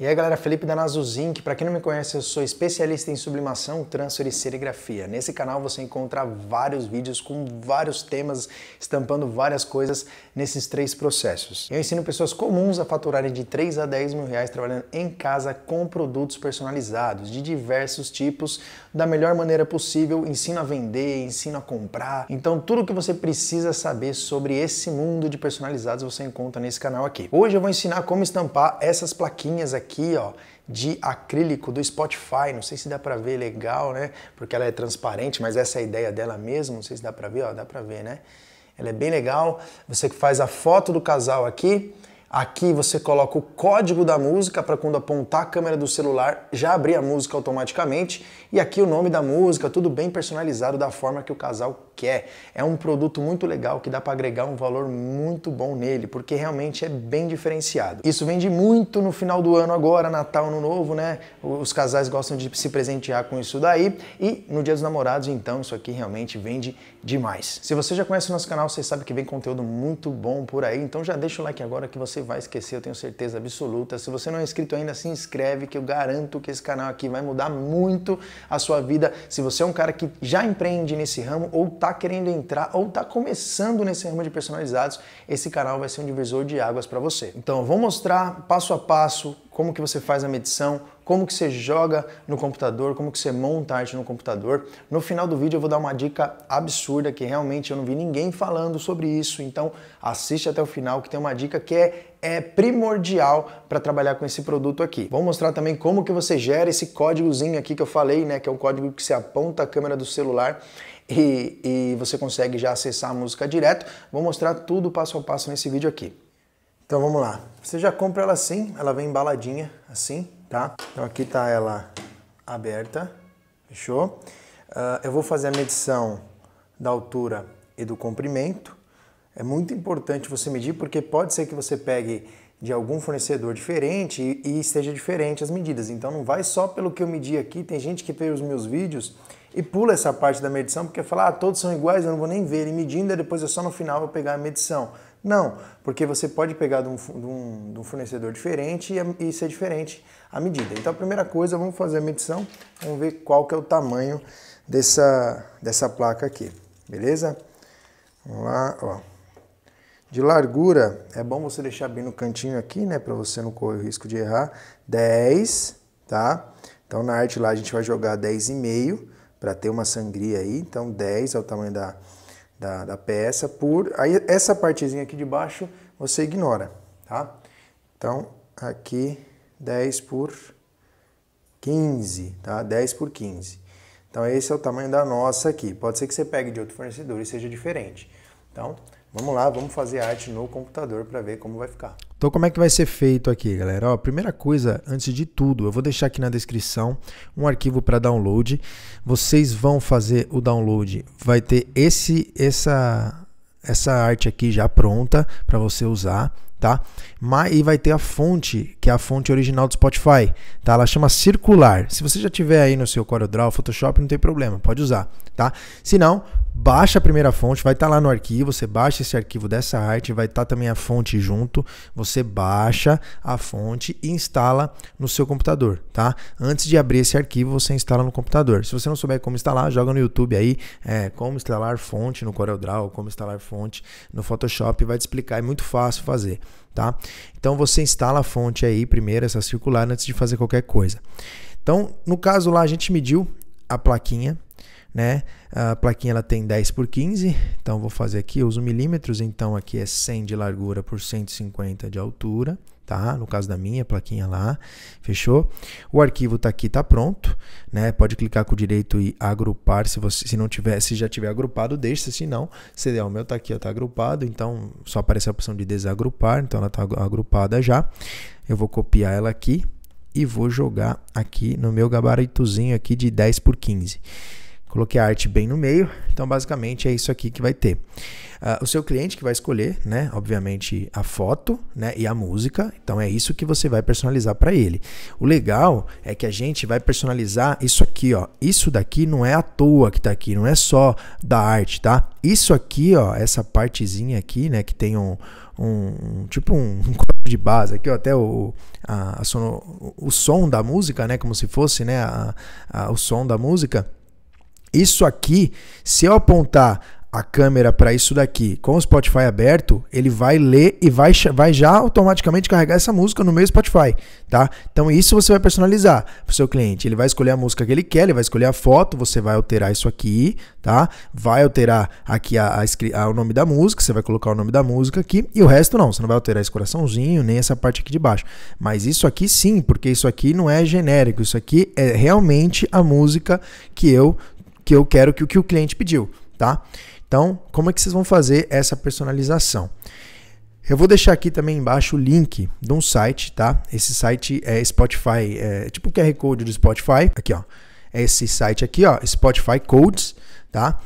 E aí, galera, Felipe da Nazuzink. Para quem não me conhece, eu sou especialista em sublimação, transfer e serigrafia. Nesse canal você encontra vários vídeos com vários temas, estampando várias coisas nesses três processos. Eu ensino pessoas comuns a faturarem de 3 a 10 mil reais trabalhando em casa com produtos personalizados de diversos tipos, da melhor maneira possível. Ensino a vender, ensino a comprar. Então, tudo o que você precisa saber sobre esse mundo de personalizados você encontra nesse canal aqui. Hoje eu vou ensinar como estampar essas plaquinhas aqui aqui, ó, de acrílico do Spotify. Não sei se dá para ver legal, né? Porque ela é transparente, mas essa é a ideia dela mesmo. Não sei se dá para ver, ó, dá para ver, né? Ela é bem legal. Você que faz a foto do casal aqui Aqui você coloca o código da música para quando apontar a câmera do celular já abrir a música automaticamente. E aqui o nome da música, tudo bem personalizado da forma que o casal quer. É um produto muito legal que dá para agregar um valor muito bom nele, porque realmente é bem diferenciado. Isso vende muito no final do ano agora, Natal, Ano Novo, né? Os casais gostam de se presentear com isso daí. E no Dia dos Namorados, então, isso aqui realmente vende demais. Se você já conhece o nosso canal, você sabe que vem conteúdo muito bom por aí, então já deixa o like agora que você você vai esquecer, eu tenho certeza absoluta. Se você não é inscrito ainda, se inscreve, que eu garanto que esse canal aqui vai mudar muito a sua vida. Se você é um cara que já empreende nesse ramo, ou está querendo entrar, ou está começando nesse ramo de personalizados, esse canal vai ser um divisor de águas para você. Então, eu vou mostrar passo a passo como que você faz a medição, como que você joga no computador, como que você monta arte no computador. No final do vídeo eu vou dar uma dica absurda que realmente eu não vi ninguém falando sobre isso, então assiste até o final que tem uma dica que é, é primordial para trabalhar com esse produto aqui. Vou mostrar também como que você gera esse códigozinho aqui que eu falei, né, que é um código que você aponta a câmera do celular e, e você consegue já acessar a música direto. Vou mostrar tudo passo a passo nesse vídeo aqui. Então vamos lá. Você já compra ela assim, ela vem embaladinha assim, tá? Então aqui tá ela aberta, fechou? Uh, eu vou fazer a medição da altura e do comprimento. É muito importante você medir porque pode ser que você pegue de algum fornecedor diferente e, esteja diferente as medidas. Então não vai só pelo que eu medi aqui. Tem gente que vê os meus vídeos e pula essa parte da medição porque fala, ah, todos são iguais, eu não vou nem ver ele medindo, e depois é só no final eu pegar a medição. Não, porque você pode pegar de um, de um, de um fornecedor diferente e, e, ser diferente a medida. Então a primeira coisa, vamos fazer a medição, vamos ver qual que é o tamanho dessa, dessa placa aqui, beleza? Vamos lá, ó. De largura, é bom você deixar bem no cantinho aqui, né, para você não correr o risco de errar, 10, tá? Então na arte lá a gente vai jogar 10,5 para ter uma sangria aí, então 10 é o tamanho da da, da peça por... Aí essa partezinha aqui de baixo você ignora, tá? Então, aqui 10 por 15, tá? 10 por 15. Então, esse é o tamanho da nossa aqui. Pode ser que você pegue de outro fornecedor e seja diferente. Então, vamos lá, vamos fazer arte no computador para ver como vai ficar. Então, como é que vai ser feito aqui, galera? Ó, primeira coisa, antes de tudo, eu vou deixar aqui na descrição um arquivo para download. Vocês vão fazer o download, vai ter esse, essa, essa arte aqui já pronta para você usar, tá? Mas, e vai ter a fonte, que é a fonte original do Spotify, tá? Ela chama circular. Se você já tiver aí no seu CorelDRAW, Photoshop, não tem problema, pode usar, tá? Se não, baixa a primeira fonte, vai estar tá lá no arquivo, você baixa esse arquivo dessa arte, vai estar tá também a fonte junto, você baixa a fonte e instala no seu computador, tá? Antes de abrir esse arquivo, você instala no computador. Se você não souber como instalar, joga no YouTube aí, é, como instalar fonte no CorelDRAW, como instalar fonte no Photoshop, vai te explicar, é muito fácil fazer, tá? Então você instala a fonte aí primeiro, essa circular, antes de fazer qualquer coisa. Então, no caso lá, a gente mediu a plaquinha, né? A plaquinha ela tem 10 por 15, então vou fazer aqui, eu uso milímetros, então aqui é 100 de largura por 150 de altura, tá? No caso da minha plaquinha lá, fechou? O arquivo tá aqui, tá pronto, né? Pode clicar com o direito e agrupar, se você se não tiver, se já tiver agrupado, deixa, se não, se, o meu tá aqui, ó, tá agrupado, então só aparece a opção de desagrupar, então ela tá agrupada já. Eu vou copiar ela aqui e vou jogar aqui no meu gabaritozinho aqui de 10 por 15. Coloquei a arte bem no meio, então basicamente é isso aqui que vai ter. Uh, o seu cliente que vai escolher, né, obviamente a foto, né, e a música. Então é isso que você vai personalizar para ele. O legal é que a gente vai personalizar isso aqui, ó. Isso daqui não é à toa que tá aqui, não é só da arte, tá? Isso aqui, ó, essa partezinha aqui, né, que tem um, um tipo um, um de base aqui, ó, até o, a, a sono, o som da música, né, como se fosse, né, a, a, o som da música isso aqui, se eu apontar a câmera para isso daqui com o Spotify aberto, ele vai ler e vai, vai já automaticamente carregar essa música no meu Spotify, tá? Então isso você vai personalizar para o seu cliente. Ele vai escolher a música que ele quer, ele vai escolher a foto, você vai alterar isso aqui, tá? Vai alterar aqui a, a, a, o nome da música, você vai colocar o nome da música aqui e o resto não, você não vai alterar esse coraçãozinho nem essa parte aqui de baixo. Mas isso aqui sim, porque isso aqui não é genérico, isso aqui é realmente a música que eu que eu quero que o que o cliente pediu, tá? Então, como é que vocês vão fazer essa personalização? Eu vou deixar aqui também embaixo o link de um site, tá? Esse site é Spotify, é tipo o QR Code do Spotify. Aqui, ó. É esse site aqui, ó, Spotify Codes, tá?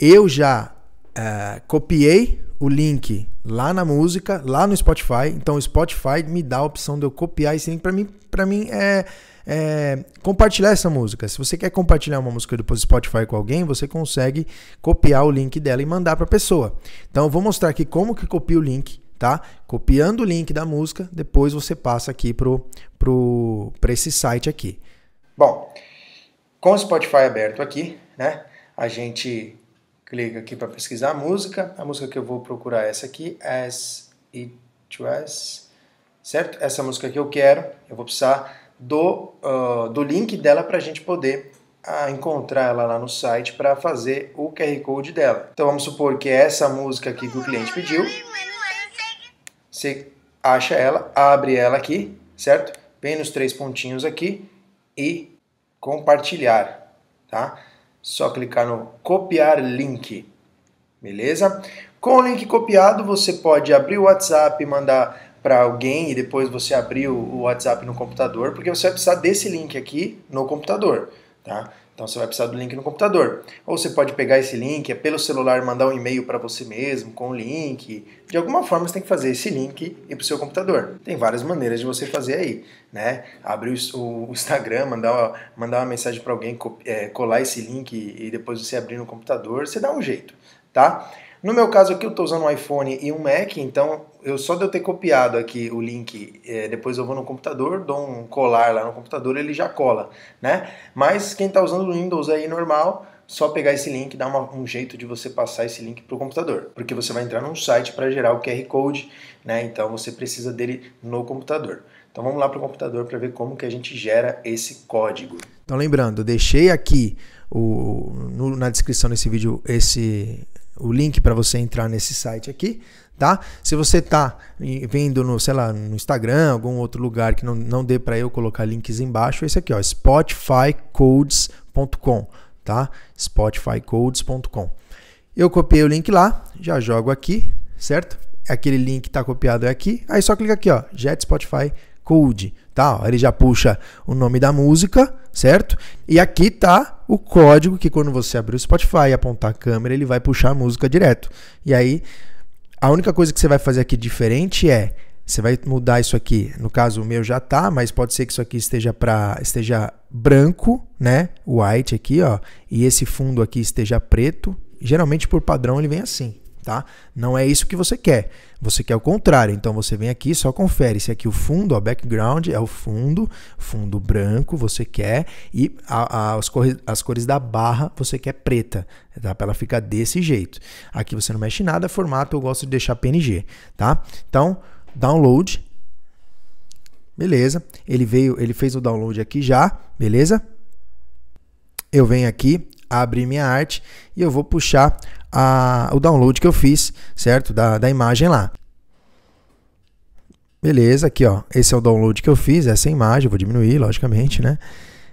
Eu já é, copiei o link lá na música, lá no Spotify. Então, o Spotify me dá a opção de eu copiar esse link. Para mim, para mim é é, compartilhar essa música. Se você quer compartilhar uma música do Spotify com alguém, você consegue copiar o link dela e mandar para a pessoa. Então eu vou mostrar aqui como que copia o link, tá? Copiando o link da música, depois você passa aqui pro pro para esse site aqui. Bom, com o Spotify aberto aqui, né? A gente clica aqui para pesquisar a música. A música que eu vou procurar é essa aqui, As It Was, certo? Essa música que eu quero, eu vou precisar do, uh, do link dela para a gente poder uh, encontrar ela lá no site para fazer o QR Code dela. Então vamos supor que essa música aqui que o cliente pediu. Você acha ela, abre ela aqui, certo? Vem nos três pontinhos aqui e compartilhar, tá? Só clicar no copiar link, beleza? Com o link copiado, você pode abrir o WhatsApp, mandar para alguém e depois você abrir o WhatsApp no computador, porque você vai precisar desse link aqui no computador, tá? Então você vai precisar do link no computador. Ou você pode pegar esse link, é pelo celular mandar um e-mail para você mesmo com o link. De alguma forma você tem que fazer esse link e para o seu computador. Tem várias maneiras de você fazer aí, né? Abrir o Instagram, mandar uma, mandar uma mensagem para alguém, é, colar esse link e depois você abrir no computador, você dá um jeito, tá? No meu caso aqui, eu estou usando um iPhone e um Mac, então eu só de eu ter copiado aqui o link, é, depois eu vou no computador, dou um colar lá no computador, ele já cola, né? Mas quem está usando o Windows aí normal, só pegar esse link, dar uma, um jeito de você passar esse link para o computador, porque você vai entrar num site para gerar o QR Code, né? Então você precisa dele no computador. Então vamos lá para o computador para ver como que a gente gera esse código. Então lembrando, deixei aqui o, no, na descrição desse vídeo esse, o link para você entrar nesse site aqui, tá? Se você tá vendo no, sei lá, no Instagram, algum outro lugar que não, não dê para eu colocar links embaixo, é esse aqui, ó, spotifycodes.com, tá? spotifycodes.com. Eu copiei o link lá, já jogo aqui, certo? Aquele link que tá copiado é aqui. Aí só clica aqui, ó, Jet Spotify Code, tá? ele já puxa o nome da música, certo? E aqui tá o código que quando você abrir o Spotify e apontar a câmera, ele vai puxar a música direto. E aí, a única coisa que você vai fazer aqui diferente é você vai mudar isso aqui. No caso, o meu já tá, mas pode ser que isso aqui esteja para esteja branco, né? White aqui, ó, e esse fundo aqui esteja preto. Geralmente por padrão ele vem assim tá? Não é isso que você quer. Você quer o contrário. Então você vem aqui, só confere se aqui o fundo, o background é o fundo, fundo branco você quer e a, a, as, cores, as cores da barra você quer preta, tá? Para ela ficar desse jeito. Aqui você não mexe nada, formato eu gosto de deixar PNG, tá? Então, download. Beleza? Ele veio, ele fez o download aqui já, beleza? Eu venho aqui, abrir minha arte e eu vou puxar a, o download que eu fiz, certo? Da, da imagem lá. Beleza, aqui ó, esse é o download que eu fiz, essa imagem, vou diminuir, logicamente, né?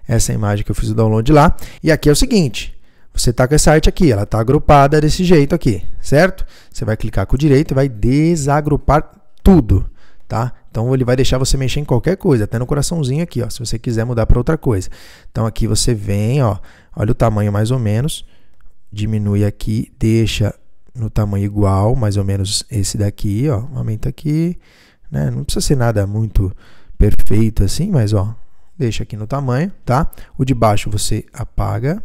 Essa imagem que eu fiz o download lá. E aqui é o seguinte, você tá com essa arte aqui, ela tá agrupada desse jeito aqui, certo? Você vai clicar com o direito e vai desagrupar tudo, tá? Então ele vai deixar você mexer em qualquer coisa, até no coraçãozinho aqui, ó, se você quiser mudar para outra coisa. Então aqui você vem, ó, olha o tamanho mais ou menos, diminui aqui, deixa no tamanho igual, mais ou menos esse daqui, ó, aumenta aqui, né? Não precisa ser nada muito perfeito assim, mas ó, deixa aqui no tamanho, tá? O de baixo você apaga.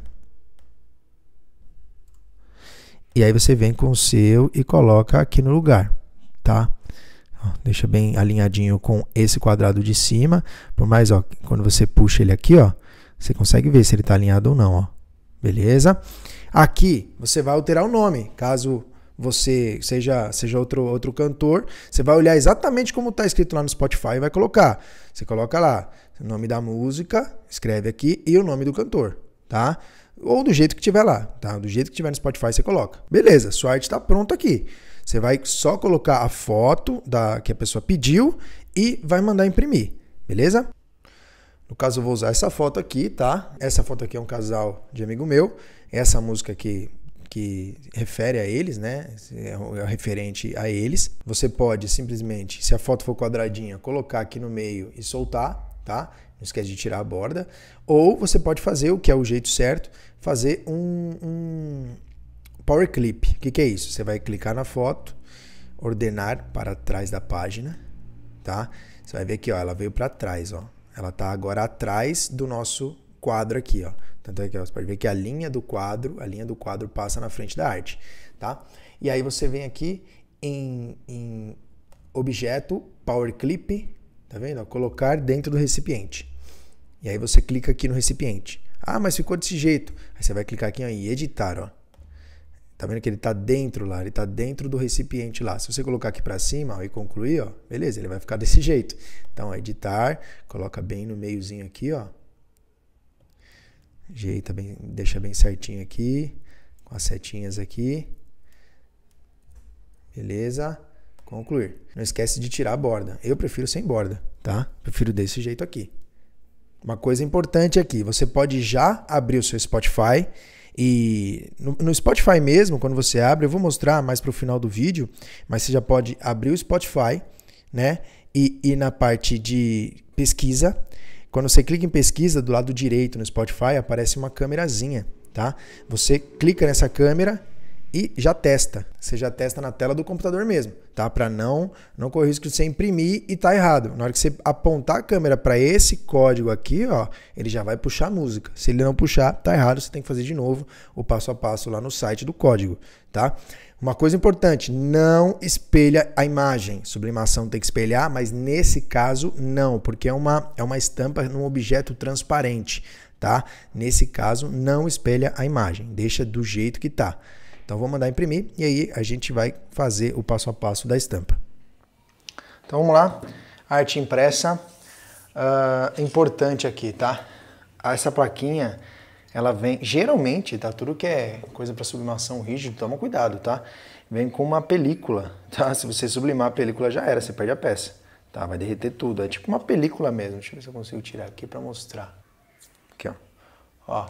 E aí você vem com o seu e coloca aqui no lugar, tá? deixa bem alinhadinho com esse quadrado de cima. Por mais, ó, quando você puxa ele aqui, ó, você consegue ver se ele está alinhado ou não, ó. Beleza? Aqui, você vai alterar o nome, caso você seja seja outro outro cantor, você vai olhar exatamente como está escrito lá no Spotify e vai colocar. Você coloca lá o nome da música, escreve aqui e o nome do cantor, tá? Ou do jeito que tiver lá, tá? Do jeito que tiver no Spotify você coloca. Beleza, sua arte está pronta aqui. Você vai só colocar a foto da que a pessoa pediu e vai mandar imprimir, beleza? No caso eu vou usar essa foto aqui, tá? Essa foto aqui é um casal de amigo meu essa música que que refere a eles, né? É, é referente a eles. Você pode simplesmente, se a foto for quadradinha, colocar aqui no meio e soltar, tá? Não esquece de tirar a borda. Ou você pode fazer o que é o jeito certo, fazer um, um power clip. O que, que é isso? Você vai clicar na foto, ordenar para trás da página, tá? Você vai ver aqui, ó, ela veio para trás, ó. Ela tá agora atrás do nosso quadro aqui, ó. Tanto é que você pode ver que a linha do quadro, a linha do quadro passa na frente da arte, tá? E aí você vem aqui em, em objeto, power clip, tá vendo? colocar dentro do recipiente. E aí você clica aqui no recipiente. Ah, mas ficou desse jeito. Aí você vai clicar aqui em editar, ó. Tá vendo que ele tá dentro lá, ele tá dentro do recipiente lá. Se você colocar aqui para cima ó, e concluir, ó, beleza, ele vai ficar desse jeito. Então, editar, coloca bem no meiozinho aqui, ó. Ajeita bem, deixa bem certinho aqui, com as setinhas aqui. Beleza? Concluir. Não esquece de tirar a borda. Eu prefiro sem borda, tá? Prefiro desse jeito aqui. Uma coisa importante aqui, você pode já abrir o seu Spotify e no, no Spotify mesmo, quando você abre, eu vou mostrar mais para o final do vídeo, mas você já pode abrir o Spotify, né? E ir na parte de pesquisa quando você clica em pesquisa, do lado direito no Spotify aparece uma câmerazinha, tá? Você clica nessa câmera e já testa. Você já testa na tela do computador mesmo, tá? Para não não correr o risco de você imprimir e tá errado. Na hora que você apontar a câmera para esse código aqui, ó, ele já vai puxar a música. Se ele não puxar, tá errado, você tem que fazer de novo o passo a passo lá no site do código, tá? Uma coisa importante, não espelha a imagem. Sublimação tem que espelhar, mas nesse caso não, porque é uma, é uma estampa num objeto transparente, tá? Nesse caso, não espelha a imagem, deixa do jeito que tá. Então vou mandar imprimir e aí a gente vai fazer o passo a passo da estampa. Então vamos lá, arte impressa, uh, importante aqui, tá? Essa plaquinha ela vem, geralmente, tá? Tudo que é coisa para sublimação rígida, toma cuidado, tá? Vem com uma película, tá? Se você sublimar a película, já era, você perde a peça, tá? Vai derreter tudo. É tipo uma película mesmo. Deixa eu ver se eu consigo tirar aqui para mostrar. Aqui, ó. Ó.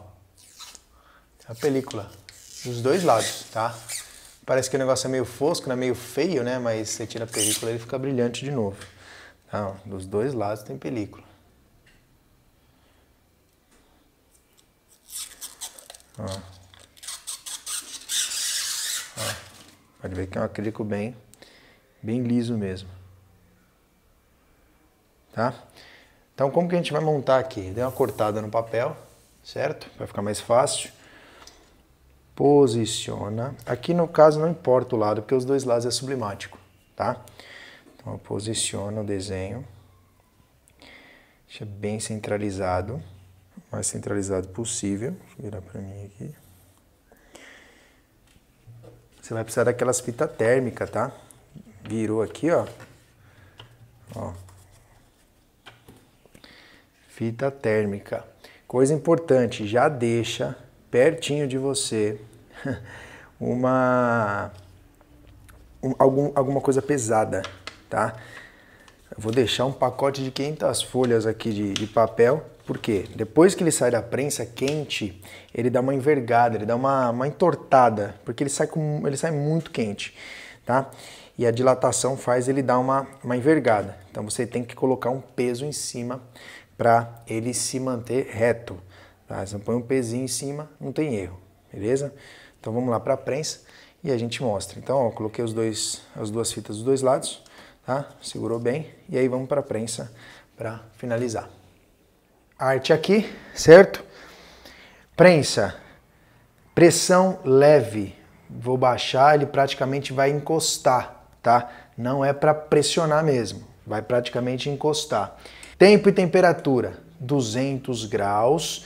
A película dos dois lados, tá? Parece que o negócio é meio fosco, né? Meio feio, né? Mas você tira a película, ele fica brilhante de novo. Então, dos dois lados tem película. Ó. Ah. Ó. Ah. Pode ver que é um acrílico bem, bem liso mesmo. Tá? Então, como que a gente vai montar aqui? Dei uma cortada no papel, certo? Vai ficar mais fácil. Posiciona. Aqui, no caso, não importa o lado, porque os dois lados é sublimático, tá? Então, posiciona o desenho. Deixa bem centralizado mais centralizado possível. Deixa eu virar para mim aqui. Você vai precisar daquelas fita térmica, tá? Virou aqui, ó. Ó. Fita térmica. Coisa importante, já deixa pertinho de você uma um, algum, alguma coisa pesada, tá? Eu vou deixar um pacote de 500 folhas aqui de, de papel porque depois que ele sai da prensa quente, ele dá uma envergada, ele dá uma, uma entortada, porque ele sai, com, ele sai muito quente, tá? E a dilatação faz ele dar uma, uma envergada. Então você tem que colocar um peso em cima para ele se manter reto. Tá? Você põe um pezinho em cima, não tem erro, beleza? Então vamos lá para a prensa e a gente mostra. Então ó, coloquei os dois, as duas fitas dos dois lados, tá? Segurou bem e aí vamos para a prensa para finalizar arte aqui, certo? Prensa, pressão leve. Vou baixar, ele praticamente vai encostar, tá? Não é para pressionar mesmo, vai praticamente encostar. Tempo e temperatura, 200 graus,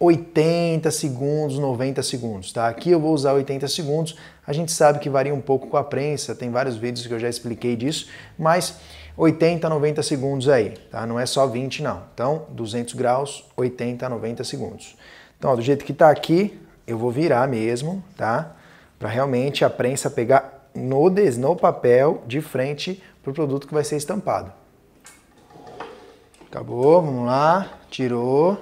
80 segundos, 90 segundos, tá? Aqui eu vou usar 80 segundos, a gente sabe que varia um pouco com a prensa, tem vários vídeos que eu já expliquei disso, mas 80, 90 segundos aí, tá? Não é só 20 não. Então, 200 graus, 80, 90 segundos. Então, ó, do jeito que tá aqui, eu vou virar mesmo, tá? Para realmente a prensa pegar no, des, no papel de frente pro produto que vai ser estampado. Acabou, vamos lá, tirou,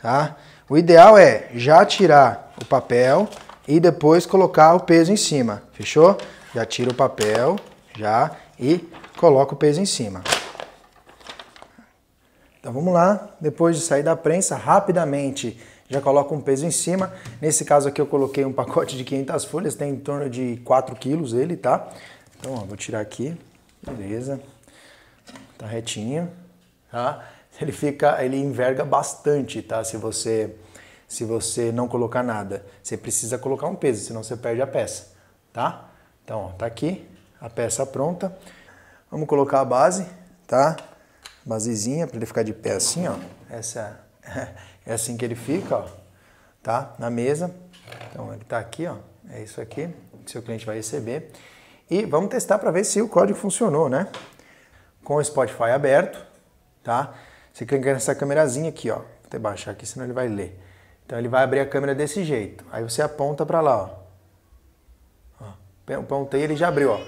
tá? O ideal é já tirar o papel e depois colocar o peso em cima, fechou? Já tira o papel, já e coloco o peso em cima. Então vamos lá, depois de sair da prensa, rapidamente já coloco um peso em cima. Nesse caso aqui eu coloquei um pacote de 500 folhas, tem em torno de 4 quilos ele, tá? Então ó, vou tirar aqui, beleza, tá retinho, tá? Ele fica, ele enverga bastante, tá? Se você, se você não colocar nada, você precisa colocar um peso, senão você perde a peça, tá? Então ó, tá aqui, a peça pronta. Vamos colocar a base, tá? Basezinha para ele ficar de pé assim, ó. Essa é, é assim que ele fica, ó, tá? Na mesa. Então ele tá aqui, ó. É isso aqui que seu cliente vai receber. E vamos testar para ver se o código funcionou, né? Com o Spotify aberto, tá? Você clica nessa câmerazinha aqui, ó. Vou até baixar aqui, senão ele vai ler. Então ele vai abrir a câmera desse jeito. Aí você aponta para lá, ó. ó. ele já abriu, ó.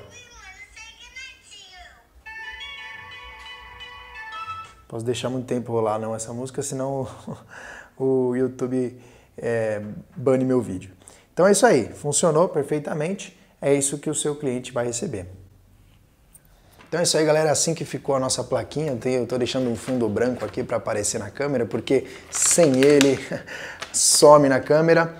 posso deixar muito tempo rolar não essa música, senão o YouTube é, bane meu vídeo. Então é isso aí, funcionou perfeitamente, é isso que o seu cliente vai receber. Então é isso aí, galera. Assim que ficou a nossa plaquinha, eu estou deixando um fundo branco aqui para aparecer na câmera, porque sem ele some na câmera,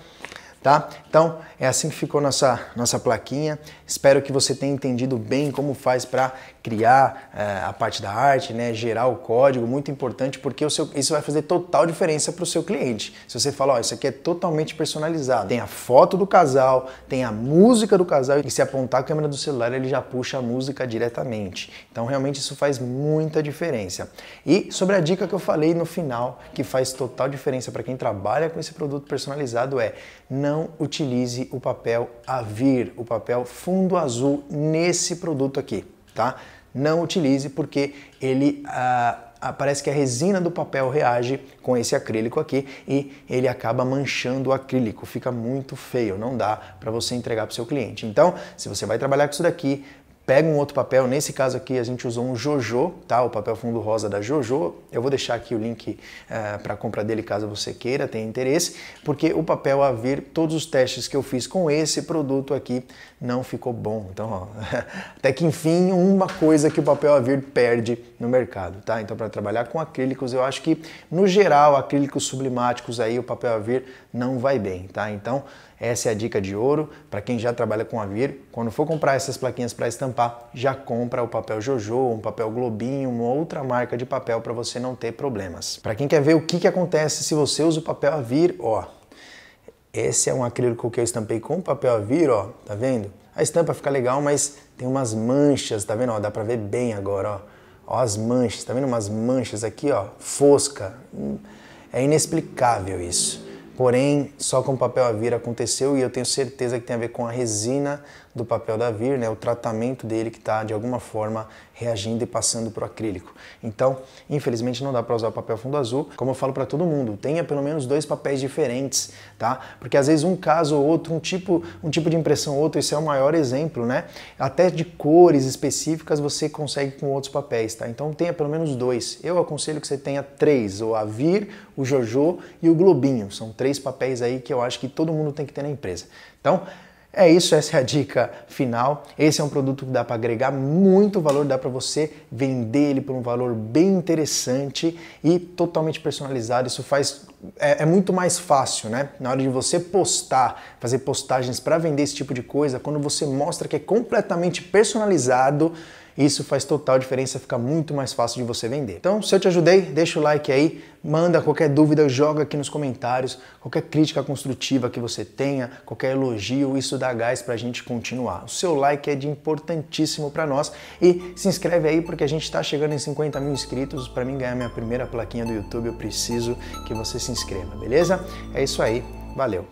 tá? Então, é assim que ficou nossa, nossa plaquinha. Espero que você tenha entendido bem como faz para criar é, a parte da arte, né? gerar o código, muito importante, porque seu, isso vai fazer total diferença para o seu cliente. Se você falar, ó, isso aqui é totalmente personalizado, tem a foto do casal, tem a música do casal, e se apontar a câmera do celular, ele já puxa a música diretamente. Então, realmente, isso faz muita diferença. E sobre a dica que eu falei no final, que faz total diferença para quem trabalha com esse produto personalizado, é não utilizar utilize o papel Avir, o papel fundo azul nesse produto aqui, tá? Não utilize porque ele ah, ah, parece que a resina do papel reage com esse acrílico aqui e ele acaba manchando o acrílico, fica muito feio, não dá para você entregar para o seu cliente. Então, se você vai trabalhar com isso daqui, Pega um outro papel, nesse caso aqui a gente usou um Jojo, tá? O papel fundo rosa da Jojo. Eu vou deixar aqui o link uh, eh, para compra dele caso você queira, tenha interesse, porque o papel a vir, todos os testes que eu fiz com esse produto aqui não ficou bom. Então, ó, até que enfim, uma coisa que o papel a vir perde no mercado, tá? Então, para trabalhar com acrílicos, eu acho que no geral, acrílicos sublimáticos aí, o papel a vir não vai bem, tá? Então, essa é a dica de ouro para quem já trabalha com Avir. Quando for comprar essas plaquinhas para estampar, já compra o papel Jojo, um papel Globinho, uma outra marca de papel para você não ter problemas. Para quem quer ver o que, que acontece se você usa o papel Avir, ó. Esse é um acrílico que eu estampei com papel Avir, ó, tá vendo? A estampa fica legal, mas tem umas manchas, tá vendo? Ó, dá para ver bem agora, ó. Ó as manchas, tá vendo umas manchas aqui, ó, fosca. Hum, é inexplicável isso. Porém, só com papel a vir aconteceu e eu tenho certeza que tem a ver com a resina do papel da VIR, né, o tratamento dele que está de alguma forma reagindo e passando para o acrílico. Então, infelizmente não dá para usar o papel fundo azul. Como eu falo para todo mundo, tenha pelo menos dois papéis diferentes, tá? Porque às vezes um caso ou outro, um tipo, um tipo de impressão ou outro, esse é o maior exemplo, né? Até de cores específicas você consegue com outros papéis, tá? Então tenha pelo menos dois. Eu aconselho que você tenha três, o Avir, o Jojo e o Globinho. São três papéis aí que eu acho que todo mundo tem que ter na empresa. Então, é isso, essa é a dica final. Esse é um produto que dá para agregar muito valor, dá para você vender ele por um valor bem interessante e totalmente personalizado. Isso faz é, é, muito mais fácil, né? Na hora de você postar, fazer postagens para vender esse tipo de coisa, quando você mostra que é completamente personalizado, isso faz total diferença, fica muito mais fácil de você vender. Então, se eu te ajudei, deixa o like aí, manda qualquer dúvida, joga aqui nos comentários, qualquer crítica construtiva que você tenha, qualquer elogio, isso dá gás para a gente continuar. O seu like é de importantíssimo para nós e se inscreve aí porque a gente está chegando em 50 mil inscritos. Para mim ganhar minha primeira plaquinha do YouTube, eu preciso que você se inscreva, beleza? É isso aí, valeu!